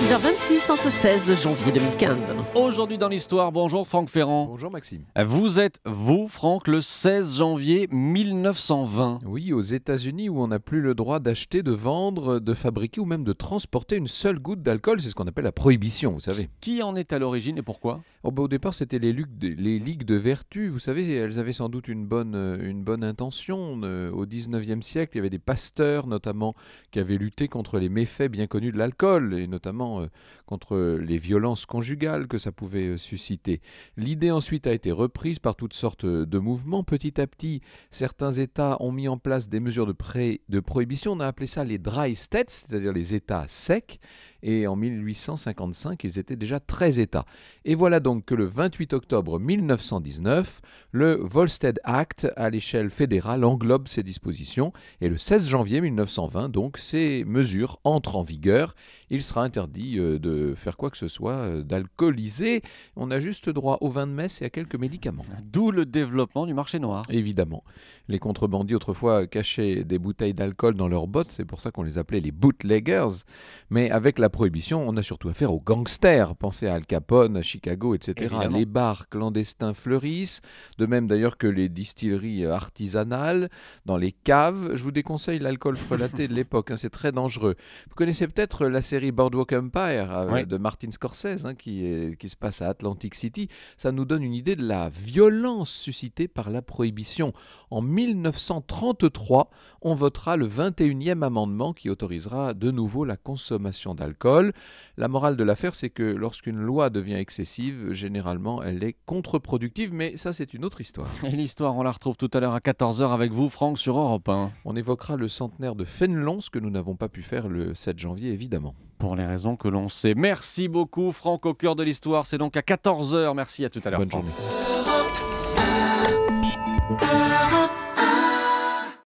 6h26 en ce 16 janvier 2015. Aujourd'hui dans l'histoire, bonjour Franck Ferrand. Bonjour Maxime. Euh, vous êtes, vous Franck, le 16 janvier 1920. Oui, aux États-Unis où on n'a plus le droit d'acheter, de vendre, de fabriquer ou même de transporter une seule goutte d'alcool, c'est ce qu'on appelle la prohibition, vous savez. Qui en est à l'origine et pourquoi oh, bah, Au départ, c'était les, les, ligues de vertu, vous savez, elles avaient sans doute une bonne, euh, une bonne intention. Euh, au 19e siècle, il y avait des pasteurs notamment qui avaient lutté contre les méfaits bien connus de l'alcool et notamment euh, contre les violences conjugales que ça pouvait euh, susciter. L'idée ensuite a été reprise par toutes sortes euh, de mouvements. Petit à petit, certains États ont mis en place des mesures de, de prohibition. On a appelé ça les dry states, c'est-à-dire les États secs et en 1855, ils étaient déjà 13 États. Et voilà donc que le 28 octobre 1919, le Volstead Act à l'échelle fédérale englobe ces dispositions, et le 16 janvier 1920, donc, ces mesures entrent en vigueur. Il sera interdit euh, de faire quoi que ce soit, euh, d'alcooliser. On a juste droit au vin de messe et à quelques médicaments. D'où le développement du marché noir. Évidemment. Les contrebandiers autrefois cachaient des bouteilles d'alcool dans leurs bottes, c'est pour ça qu'on les appelait les bootleggers. Mais avec la prohibition, on a surtout affaire aux gangsters. Pensez à Al Capone, à Chicago, etc. Les bars clandestins fleurissent, de même d'ailleurs que les distilleries euh, artisanales, dans les caves. Je vous déconseille l'alcool frelaté de l'époque, hein, c'est très dangereux. Vous connaissez peut-être euh, la série Boardwalk Empire euh, de Martin Scorsese, hein, qui, qui se passe à Atlantic City. Ça nous donne une idée de la violence suscitée par la prohibition. En 1933, on votera le 21e amendement qui autorisera de nouveau la consommation d'alcool la morale de l'affaire, c'est que lorsqu'une loi devient excessive, généralement, elle est contre-productive, mais ça, c'est une autre histoire. Et l'histoire, on la retrouve tout à l'heure à 14h avec vous, Franck, sur Europe 1. On évoquera le centenaire de Fénelon, ce que nous n'avons pas pu faire le 7 janvier, évidemment. Pour les raisons que l'on sait. Merci beaucoup, Franck, au cœur de l'histoire. C'est donc à 14h. Merci, à tout à l'heure. Bonne journée.